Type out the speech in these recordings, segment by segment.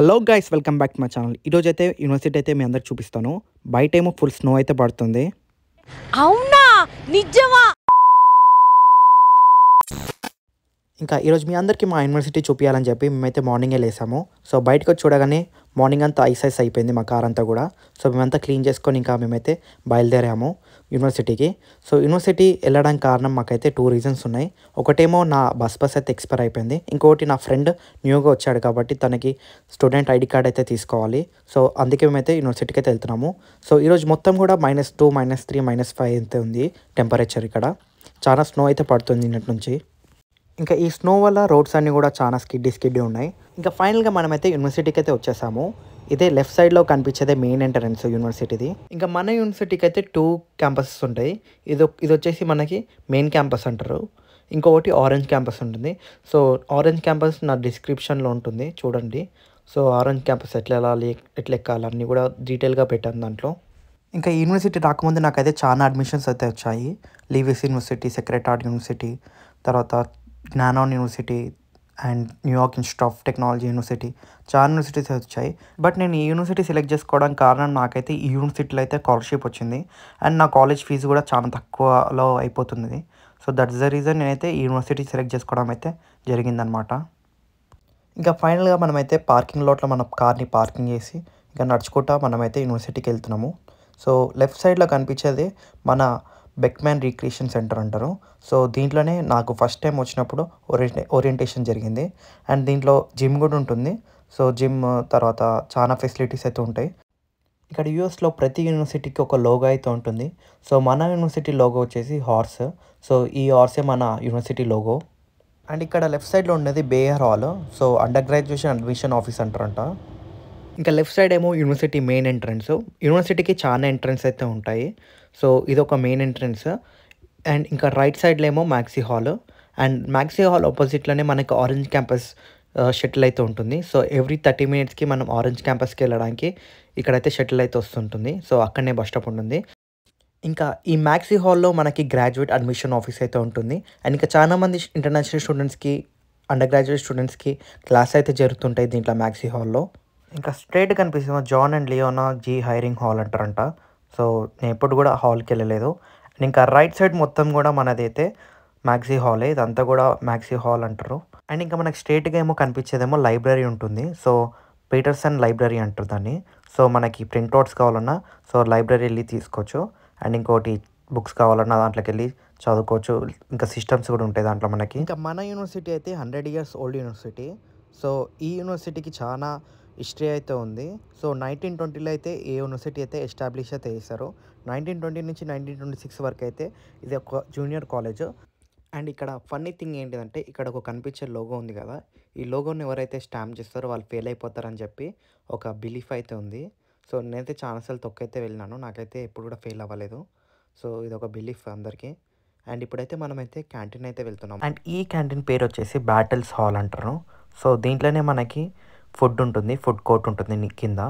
hello guys welcome back to my channel ఈరోజు అయితే university అయితే మీ అందరూ చూపిస్తాను బయట ఏమో ఫుల్ స్నో అయితే పడుతుంది అవునా నిజమా ఇంకా ఈరోజు మీ అందరికీ మా యూనివర్సిటీ చూపించాలని చెప్పి మేమైతే మార్నింగే లేసాము సో బయటకు వచ్చి చూడగానే మార్నింగ్ అంతా ఐస్ ఐస్ అయిపోయింది మా కార్ అంతా కూడా సో మేమంతా క్లీన్ చేసుకొని ఇంకా మేమైతే బయలుదేరాము యూనివర్సిటీకి సో యూనివర్సిటీ వెళ్ళడానికి కారణం మాకైతే టూ రీజన్స్ ఉన్నాయి ఒకటేమో నా బస్ బస్ అయితే ఎక్స్పైర్ అయిపోయింది ఇంకొకటి నా ఫ్రెండ్ న్యూగా వచ్చాడు కాబట్టి తనకి స్టూడెంట్ ఐడి కార్డ్ అయితే తీసుకోవాలి సో అందుకే మేమైతే యూనివర్సిటీకి అయితే వెళ్తున్నాము సో ఈరోజు మొత్తం కూడా minus two minus three minus five అయితే ఉంది టెంపరేచర్ ఇక్కడ చాలా స్నో అయితే పడుతుంది నిన్నటి నుంచి ఇంకా ఈ స్నో వల్ల రోడ్స్ అన్నీ కూడా చాలా స్కిడ్డీ స్కిడ్డీ ఉన్నాయి ఇంకా ఫైనల్గా మనమైతే యూనివర్సిటీకి అయితే వచ్చేసాము ఇదే లెఫ్ట్ సైడ్లో కనిపించేదే మెయిన్ ఎంట్రన్స్ యూనివర్సిటీది ఇంకా మన యూనివర్సిటీకి అయితే టూ క్యాంపసెస్ ఉంటాయి ఇది ఇది వచ్చేసి మనకి మెయిన్ క్యాంపస్ అంటారు ఇంకొకటి ఆరెంజ్ క్యాంపస్ ఉంటుంది సో ఆరెంజ్ క్యాంపస్ నా డిస్క్రిప్షన్లో ఉంటుంది చూడండి సో ఆరెంజ్ క్యాంపస్ ఎట్లా వెళ్ళాలి ఎట్లా ఎక్కాలి అన్నీ కూడా డీటెయిల్గా పెట్టాను దాంట్లో ఇంకా యూనివర్సిటీ రాకముందు నాకైతే చాలా అడ్మిషన్స్ అయితే వచ్చాయి లీవిస్ యూనివర్సిటీ సెక్రటార్డ్ యూనివర్సిటీ తర్వాత నానాన్ university and New York institute of technology university చాలా యూనివర్సిటీస్ వచ్చాయి బట్ నేను ఈ యూనివర్సిటీ సెలెక్ట్ చేసుకోవడానికి కారణం నాకైతే ఈ యూనివర్సిటీలో అయితే స్కాలర్షిప్ వచ్చింది అండ్ నా కాలేజ్ ఫీజు కూడా చాలా తక్కువలో అయిపోతుంది సో దట్స్ ద రీజన్ నేనైతే ఈ యూనివర్సిటీ సెలెక్ట్ చేసుకోవడం అయితే జరిగిందనమాట ఇంకా ఫైనల్గా మనమైతే పార్కింగ్ లోట్లో మన కార్ని పార్కింగ్ చేసి ఇంకా నడుచుకుంటా మనమైతే యూనివర్సిటీకి వెళ్తున్నాము సో లెఫ్ట్ సైడ్లో కనిపించేది మన బెక్మ్యాన్ రీక్రియేషన్ సెంటర్ అంటారు సో దీంట్లోనే నాకు ఫస్ట్ టైం వచ్చినప్పుడు ఓరియంటే ఓరియంటేషన్ జరిగింది అండ్ దీంట్లో జిమ్ కూడా ఉంటుంది సో జిమ్ తర్వాత చాలా ఫెసిలిటీస్ అయితే ఉంటాయి ఇక్కడ యూఎస్లో ప్రతి యూనివర్సిటీకి ఒక లోగో అయితే ఉంటుంది సో మన యూనివర్సిటీ లోగో వచ్చేసి హార్స్ సో ఈ హార్సే మన యూనివర్సిటీ లోగో అండ్ ఇక్కడ లెఫ్ట్ సైడ్లో ఉండేది Bayer hall so under graduation admission office అంటారంట ఇంకా లెఫ్ట్ సైడ్ ఏమో యూనివర్సిటీ మెయిన్ ఎంట్రన్స్ యూనివర్సిటీకి చాలా ఎంట్రన్స్ అయితే ఉంటాయి సో ఇది ఒక మెయిన్ ఎంట్రన్స్ అండ్ ఇంకా రైట్ సైడ్లో ఏమో Maxie hall and Maxie hall ఆపోజిట్లోనే మనకి ఆరెంజ్ క్యాంపస్ షటిల్ అయితే ఉంటుంది సో ఎవ్రీ థర్టీ మినిట్స్కి మనం ఆరెంజ్ క్యాంపస్కి వెళ్ళడానికి ఇక్కడైతే షటిల్ అయితే వస్తుంటుంది సో అక్కడనే బస్ స్టాప్ ఉంటుంది ఇంకా ఈ మ్యాక్సీ హాల్లో మనకి గ్రాడ్యుయేట్ అడ్మిషన్ ఆఫీస్ అయితే ఉంటుంది అండ్ ఇంకా చాలామంది ఇంటర్నేషనల్ స్టూడెంట్స్కి అండర్ గ్రాడ్యుయేట్ స్టూడెంట్స్కి క్లాస్ అయితే జరుగుతుంటాయి దీంట్లో మ్యాక్సీ హాల్లో ఇంకా స్ట్రేట్ కనిపిస్తుంది John and Leona G Hiring hall అంటారంట సో నేను ఎప్పుడు కూడా హాల్కి వెళ్ళలేదు అండ్ ఇంకా రైట్ సైడ్ మొత్తం కూడా మనదైతే మ్యాక్సీ హాలే ఇదంతా కూడా మ్యాక్సీ హాల్ అంటారు అండ్ ఇంకా మనకి స్ట్రేట్గా ఏమో కనిపించేదేమో లైబ్రరీ ఉంటుంది సో పీటర్సన్ లైబ్రరీ అంటారు దాన్ని సో మనకి ప్రింట్అవుట్స్ కావాలన్నా సో లైబ్రరీ వెళ్ళి తీసుకోవచ్చు అండ్ ఇంకోటి బుక్స్ కావాలన్నా దాంట్లోకి వెళ్ళి చదువుకోవచ్చు ఇంకా సిస్టమ్స్ కూడా ఉంటాయి దాంట్లో మనకి ఇంకా మన యూనివర్సిటీ అయితే hundred years old university so ఈ యూనివర్సిటీకి చాలా హిస్టరీ అయితే ఉంది సో నైన్టీన్ ట్వంటీలో అయితే ఏ యూనివర్సిటీ అయితే ఎస్టాబ్లిష్ అయితే చేశారు నైన్టీన్ ట్వంటీ నుంచి నైన్టీన్ ట్వంటీ సిక్స్ వరకు అయితే ఇది ఒక జూనియర్ కాలేజ్ అండ్ ఇక్కడ ఫన్నీ థింగ్ ఏంటిదంటే ఇక్కడ ఒక కనిపించే లోగో ఉంది కదా ఈ లోగోని ఎవరైతే స్టాంప్ చేస్తారో వాళ్ళు ఫెయిల్ అయిపోతారని చెప్పి ఒక బిలీఫ్ అయితే ఉంది సో నేనైతే ఛాన్సల్ తొక్కైతే వెళ్ళినాను నాకైతే ఎప్పుడు కూడా ఫెయిల్ అవ్వలేదు సో ఇది ఒక బిలీఫ్ అందరికీ అండ్ ఇప్పుడైతే మనమైతే క్యాంటీన్ అయితే వెళ్తున్నాం అండ్ ఈ క్యాంటీన్ పేరు వచ్చేసి బ్యాటిల్స్ హాల్ అంటారు సో దీంట్లోనే మనకి ఫుడ్ ఉంటుంది ఫుడ్ కోర్ట్ ఉంటుంది కింద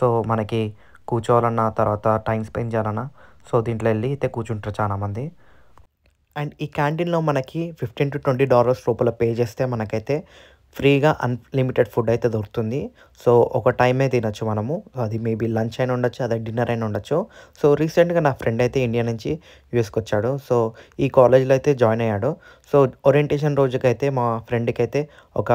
సో మనకి కూర్చోవాలన్నా తర్వాత టైం స్పెండ్ చేయాలన్నా సో దీంట్లో వెళ్ళి అయితే కూర్చుంటారు చాలామంది అండ్ ఈ క్యాంటీన్లో మనకి ఫిఫ్టీన్ టు ట్వంటీ డాలర్స్ లోపల పే చేస్తే మనకైతే ఫ్రీగా అన్లిమిటెడ్ ఫుడ్ అయితే దొరుకుతుంది సో ఒక టైమే తినొచ్చు మనము అది మేబీ లంచ్ అయినా ఉండొచ్చు అదే డిన్నర్ అయినా ఉండొచ్చు సో రీసెంట్గా నా ఫ్రెండ్ అయితే ఇండియా నుంచి యూఎస్కి వచ్చాడు సో ఈ కాలేజ్లో అయితే జాయిన్ అయ్యాడు సో ఓరియంటేషన్ రోజుకైతే మా ఫ్రెండ్కి అయితే ఒక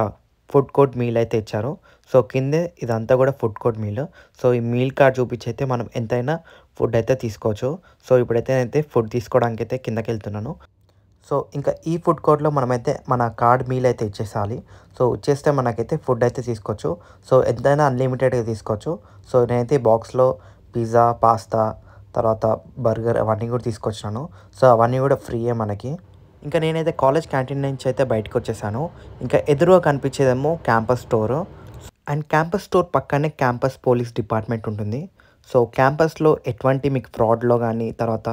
ఫుడ్ కోర్ట్ మీల్ అయితే ఇచ్చారు సో కిందే ఇదంతా కూడా ఫుడ్ కోర్ట్ మీల్ సో ఈ మీల్ కార్డ్ చూపించి అయితే మనం ఎంతైనా ఫుడ్ అయితే తీసుకోవచ్చు సో ఇప్పుడైతే నేనైతే ఫుడ్ తీసుకోవడానికి అయితే కిందకి వెళ్తున్నాను సో ఇంకా ఈ ఫుడ్ కోర్ట్లో మనమైతే మన కార్డ్ మీల్ అయితే ఇచ్చేసాలి సో ఇచ్చేస్తే మనకైతే ఫుడ్ అయితే తీసుకోవచ్చు సో ఎంతైనా అన్లిమిటెడ్గా తీసుకోవచ్చు సో నేనైతే బాక్స్లో పిజ్జా పాస్తా తర్వాత బర్గర్ అవన్నీ కూడా తీసుకొచ్చినాను సో అవన్నీ కూడా ఫ్రీయే మనకి ఇంకా నేనైతే కాలేజ్ క్యాంటీన్ నుంచి అయితే బయటకు వచ్చేసాను ఇంకా ఎదురుగా కనిపించేదేమో campus store and campus store పక్కనే క్యాంపస్ పోలీస్ డిపార్ట్మెంట్ ఉంటుంది సో క్యాంపస్లో ఎటువంటి మీకు ఫ్రాడ్లో కానీ తర్వాత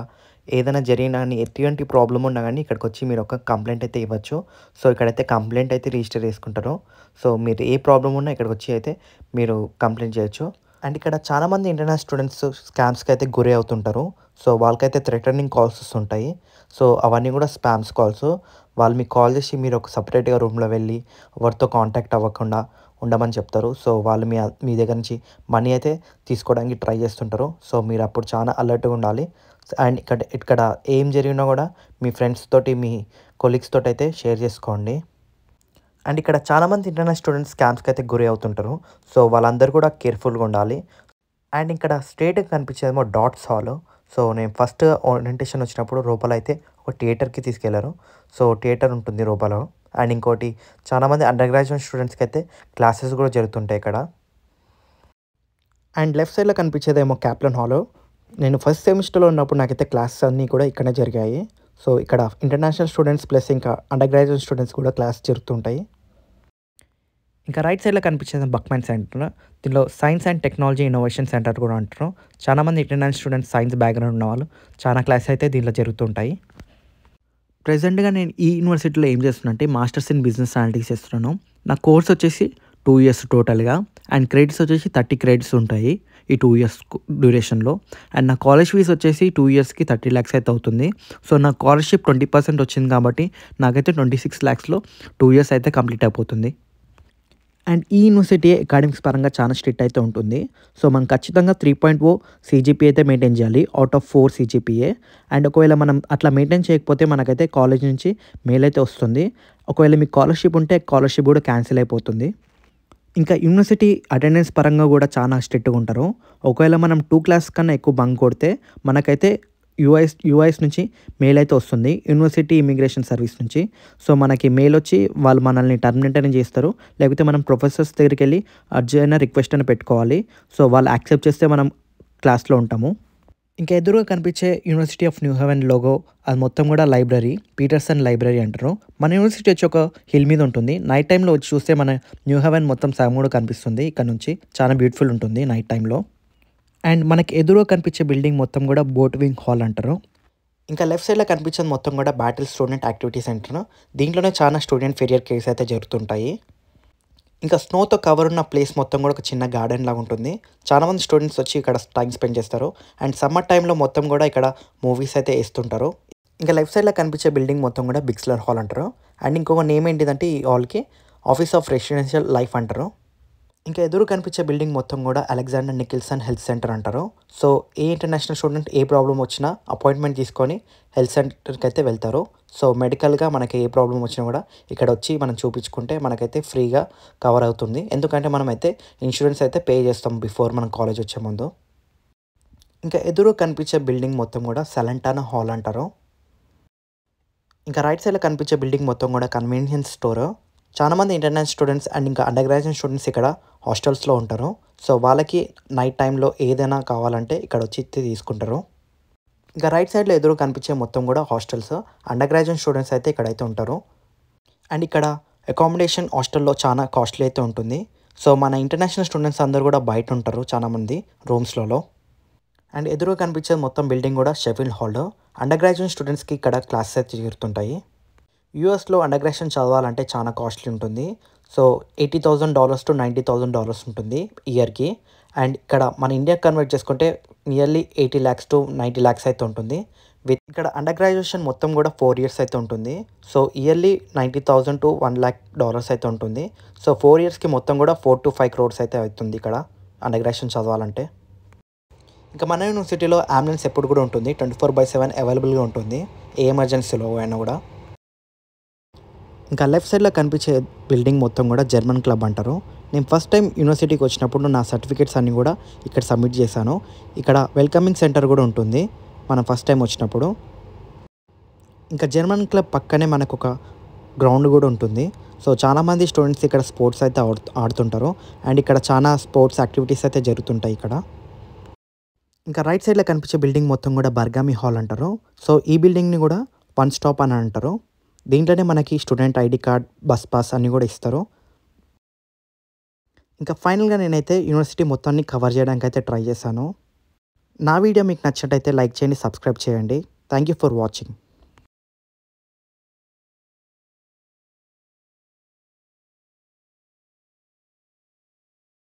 ఏదైనా జరిగినా కానీ ఎటువంటి ప్రాబ్లం ఉన్నా కానీ ఇక్కడికి వచ్చి మీరు ఒక కంప్లైంట్ అయితే ఇవ్వచ్చు సో ఇక్కడైతే కంప్లైంట్ అయితే రిజిస్టర్ చేసుకుంటారు సో మీరు ఏ ప్రాబ్లం ఉన్నా ఇక్కడికి వచ్చి అయితే మీరు కంప్లైంట్ చేయొచ్చు అండ్ ఇక్కడ చాలామంది ఇంటర్నల్ స్టూడెంట్స్ స్కామ్స్కి అయితే గురి అవుతుంటారు సో వాళ్ళకైతే థ్రెటర్నింగ్ కాల్స్ వస్తుంటాయి సో అవన్నీ కూడా స్పామ్స్ కాల్స్ వాళ్ళు మీకు కాల్ చేసి మీరు ఒక సపరేట్గా రూమ్లో వెళ్ళి ఎవరితో కాంటాక్ట్ అవ్వకుండా ఉండమని చెప్తారు సో వాళ్ళు మీ మీ దగ్గర నుంచి మనీ అయితే తీసుకోవడానికి ట్రై చేస్తుంటారు సో మీరు అప్పుడు చాలా అలర్ట్గా ఉండాలి అండ్ ఇక్కడ ఇక్కడ ఏం జరిగినా కూడా మీ ఫ్రెండ్స్ తోటి మీ కొలీగ్స్ తోటి అయితే షేర్ చేసుకోండి అండ్ ఇక్కడ చాలామంది ఇంటర్నల్ స్టూడెంట్స్ స్కామ్స్కి అయితే గురి అవుతుంటారు సో వాళ్ళందరూ కూడా కేర్ఫుల్గా ఉండాలి అండ్ ఇక్కడ స్ట్రేట్గా కనిపించేదేమో డాట్స్ హాల్ సో నేను ఫస్ట్ ఓరియంటేషన్ వచ్చినప్పుడు రూపాయలు అయితే ఒక థియేటర్కి తీసుకెళ్లారు సో థియేటర్ ఉంటుంది రూపాయలో అండ్ ఇంకోటి చాలామంది అండర్ గ్రాడ్యుయేట్ స్టూడెంట్స్కి అయితే క్లాసెస్ కూడా జరుగుతుంటాయి ఇక్కడ అండ్ లెఫ్ట్ సైడ్లో కనిపించేదేమో క్యాప్లన్ హాల్ నేను ఫస్ట్ సెమిస్టర్లో ఉన్నప్పుడు నాకైతే క్లాసెస్ అన్నీ కూడా ఇక్కడనే జరిగాయి సో ఇక్కడ ఇంటర్నేషనల్ స్టూడెంట్స్ ప్లస్ ఇంకా అండర్ గ్రాడ్యుయేట్ స్టూడెంట్స్ కూడా క్లాస్ జరుగుతుంటాయి ఇంకా రైట్ సైడ్లో కనిపించేది బక్మెన్ సెంటర్ దీనిలో science and technology innovation center కూడా అంటున్నాం చాలామంది ఇంటర్నేషనల్ స్టూడెంట్స్ సైన్స్ బ్యాక్గ్రౌండ్ ఉన్నవాళ్ళు వాళ్ళు చాలా క్లాస్ అయితే దీనిలో జరుగుతుంటాయి ప్రజెంట్గా నేను ఈ యూనివర్సిటీలో ఏం చేస్తున్నా అంటే మాస్టర్స్ ఇన్ బిజినెస్ అనాలిటిక్స్ చేస్తున్నాను నా కోర్స్ వచ్చేసి టూ ఇయర్స్ టోటల్గా అండ్ క్రెడిట్స్ వచ్చేసి థర్టీ క్రెడిట్స్ ఉంటాయి ఈ టూ ఇయర్స్ డ్యూరేషన్లో అండ్ నా కాలేజ్ ఫీజు వచ్చేసి టూ ఇయర్స్కి థర్టీ ల్యాక్స్ అయితే అవుతుంది సో నా స్కాలర్షిప్ ట్వంటీ పర్సెంట్ వచ్చింది కాబట్టి నాకైతే ట్వంటీ సిక్స్ ల్యాక్స్లో టూ ఇయర్స్ అయితే కంప్లీట్ అయిపోతుంది అండ్ ఈ యూనివర్సిటీ అకాడమిక్స్ పరంగా చాలా స్ట్రిక్ట్ అయితే ఉంటుంది సో మనం ఖచ్చితంగా త్రీ పాయింట్ ఓ సీజీపీ అయితే మెయింటైన్ చేయాలి out of four CGPA and ఒకవేళ మనం అట్లా మెయింటైన్ చేయకపోతే మనకైతే కాలేజ్ నుంచి మెయిల్ అయితే వస్తుంది ఒకవేళ మీకు స్కాలర్షిప్ ఉంటే స్కాలర్షిప్ కూడా క్యాన్సిల్ అయిపోతుంది ఇంకా యూనివర్సిటీ అటెండెన్స్ పరంగా కూడా చాలా స్ట్రిక్ట్గా ఉంటారు ఒకవేళ మనం టూ క్లాస్ కన్నా ఎక్కువ బంక్ కొడితే మనకైతే యుఎస్ యుఎస్ నుంచి మెయిల్ అయితే వస్తుంది యూనివర్సిటీ ఇమిగ్రేషన్ సర్వీస్ నుంచి సో మనకి మెయిల్ వచ్చి వాళ్ళు మనల్ని టర్మినేట్ అని చేస్తారు లేకపోతే మనం ప్రొఫెసర్స్ దగ్గరికి వెళ్ళి అయినా రిక్వెస్ట్ అని పెట్టుకోవాలి సో వాళ్ళు యాక్సెప్ట్ చేస్తే మనం క్లాస్లో ఉంటాము ఇంకా ఎదురుగా కనిపించే university of New Haven logo అది మొత్తం కూడా లైబ్రరీ పీటర్సన్ లైబ్రరీ అంటారు మన యూనివర్సిటీ వచ్చి ఒక హిల్ మీద ఉంటుంది నైట్ టైంలో వచ్చి చూస్తే మన న్యూ హెవెన్ మొత్తం సగం కూడా కనిపిస్తుంది ఇక్కడ నుంచి చాలా బ్యూటిఫుల్ ఉంటుంది నైట్ టైంలో అండ్ మనకి ఎదురుగా కనిపించే బిల్డింగ్ మొత్తం కూడా బోట్ వింగ్ హాల్ అంటారు ఇంకా లెఫ్ట్ సైడ్లో కనిపించేది మొత్తం కూడా బ్యాటిల్ స్టూడెంట్ యాక్టివిటీ సెంటర్ను దీంట్లోనే చాలా స్టూడెంట్ ఫెరియర్ కేస్ అయితే జరుగుతుంటాయి ఇంకా స్నోతో కవర్ ఉన్న ప్లేస్ మొత్తం కూడా ఒక చిన్న గార్డెన్ లాగా ఉంటుంది చాలామంది స్టూడెంట్స్ వచ్చి ఇక్కడ టైం స్పెండ్ చేస్తారు అండ్ సమ్మర్ టైంలో మొత్తం కూడా ఇక్కడ మూవీస్ అయితే వేస్తుంటారు ఇంకా లెఫ్ట్ సైడ్లో కనిపించే బిల్డింగ్ మొత్తం కూడా బిక్స్లర్ హాల్ అంటారు అండ్ ఇంకొక నేమ్ ఏంటిదంటే ఈ హాల్కి ఆఫీస్ ఆఫ్ రెసిడెన్షియల్ లైఫ్ అంటారు ఇంకా ఎదురు కనిపించే బిల్డింగ్ మొత్తం కూడా అలెగ్జాండర్ నికిల్సన్ హెల్త్ సెంటర్ అంటారు సో ఏ ఇంటర్నేషనల్ స్టూడెంట్ ఏ ప్రాబ్లం వచ్చినా అపాయింట్మెంట్ తీసుకొని హెల్త్ సెంటర్కి అయితే వెళ్తారు సో మెడికల్గా మనకి ఏ ప్రాబ్లం వచ్చినా కూడా ఇక్కడ వచ్చి మనం చూపించుకుంటే మనకైతే ఫ్రీగా కవర్ అవుతుంది ఎందుకంటే మనం అయితే ఇన్సూరెన్స్ అయితే పే చేస్తాం బిఫోర్ మనం కాలేజ్ వచ్చే ముందు ఇంకా ఎదురు కనిపించే బిల్డింగ్ మొత్తం కూడా సెలంటానా హాల్ అంటారు ఇంకా రైట్ సైడ్లో కనిపించే బిల్డింగ్ మొత్తం కూడా కన్వీనియన్స్ స్టోర్ చాలామంది ఇంటర్నేషనల్ స్టూడెంట్స్ అండ్ ఇంకా అండర్ గ్రాడ్యుయేట్ స్టూడెంట్స్ ఇక్కడ హాస్టల్స్లో ఉంటారు సో వాళ్ళకి నైట్ టైంలో ఏదైనా కావాలంటే ఇక్కడ వచ్చి తీసుకుంటారు ఇంకా రైట్ సైడ్లో ఎదురు కనిపించే మొత్తం కూడా హాస్టల్స్ అండర్ గ్రాడ్యుయేట్ స్టూడెంట్స్ అయితే ఇక్కడైతే ఉంటారు అండ్ ఇక్కడ అకామిడేషన్ హాస్టల్లో చాలా కాస్ట్లీ అయితే ఉంటుంది సో మన ఇంటర్నేషనల్ స్టూడెంట్స్ అందరూ కూడా బయట ఉంటారు చాలామంది రూమ్స్లలో అండ్ ఎదురుగా కనిపించే మొత్తం బిల్డింగ్ కూడా షెఫీల్డ్ హాల్ అండర్ గ్రాడ్యుయేట్ స్టూడెంట్స్కి ఇక్కడ క్లాసెస్ జరుగుతుంటాయి యూఎస్లో అండర్ గ్రాడ్యుయేషన్ చదవాలంటే చాలా కాస్ట్లీ ఉంటుంది so eighty thousand dollars to ninety thousand dollars ఉంటుంది ఇయర్కి అండ్ ఇక్కడ మన ఇండియా కన్వర్ట్ చేసుకుంటే nearly eighty lakhs to ninety lakhs అయితే ఉంటుంది విత్ ఇక్కడ అండర్ గ్రాడ్యుయేషన్ మొత్తం కూడా ఫోర్ ఇయర్స్ అయితే ఉంటుంది so yearly ninety thousand to one lakh dollars అయితే ఉంటుంది సో ఫోర్ ఇయర్స్కి మొత్తం కూడా ఫోర్ టు ఫైవ్ క్రోర్స్ అయితే అవుతుంది ఇక్కడ అండర్ గ్రాడ్యుయేషన్ చదవాలంటే ఇంకా మన యూనివర్సిటీలో అంబులెన్స్ ఎప్పుడు కూడా ఉంటుంది ట్వంటీ ఫోర్ బై సెవెన్ అవైలబుల్గా ఉంటుంది ఏ ఎమర్జెన్సీలో అయినా కూడా ఇంకా లెఫ్ట్ సైడ్లో కనిపించే బిల్డింగ్ మొత్తం కూడా జర్మన్ క్లబ్ అంటారు నేను ఫస్ట్ టైం యూనివర్సిటీకి వచ్చినప్పుడు నా సర్టిఫికేట్స్ అన్నీ కూడా ఇక్కడ సబ్మిట్ చేశాను ఇక్కడ వెల్కమింగ్ సెంటర్ కూడా ఉంటుంది మనం ఫస్ట్ టైం వచ్చినప్పుడు ఇంకా జర్మన్ క్లబ్ పక్కనే మనకు ఒక గ్రౌండ్ కూడా ఉంటుంది సో చాలామంది స్టూడెంట్స్ ఇక్కడ స్పోర్ట్స్ అయితే ఆడుతుంటారు అండ్ ఇక్కడ చాలా స్పోర్ట్స్ యాక్టివిటీస్ అయితే జరుగుతుంటాయి ఇక్కడ ఇంకా రైట్ సైడ్లో కనిపించే బిల్డింగ్ మొత్తం కూడా బర్గామి హాల్ అంటారు సో ఈ బిల్డింగ్ని కూడా వన్ స్టాప్ అని అంటారు దీంట్లోనే మనకి student ID card bus pass అన్నీ కూడా ఇస్తారు ఇంకా ఫైనల్గా నేనైతే యూనివర్సిటీ మొత్తాన్ని కవర్ చేయడానికి అయితే ట్రై చేశాను నా వీడియో మీకు నచ్చినట్టయితే లైక్ చేయండి సబ్స్క్రైబ్ చేయండి థ్యాంక్ యూ ఫర్ వాచింగ్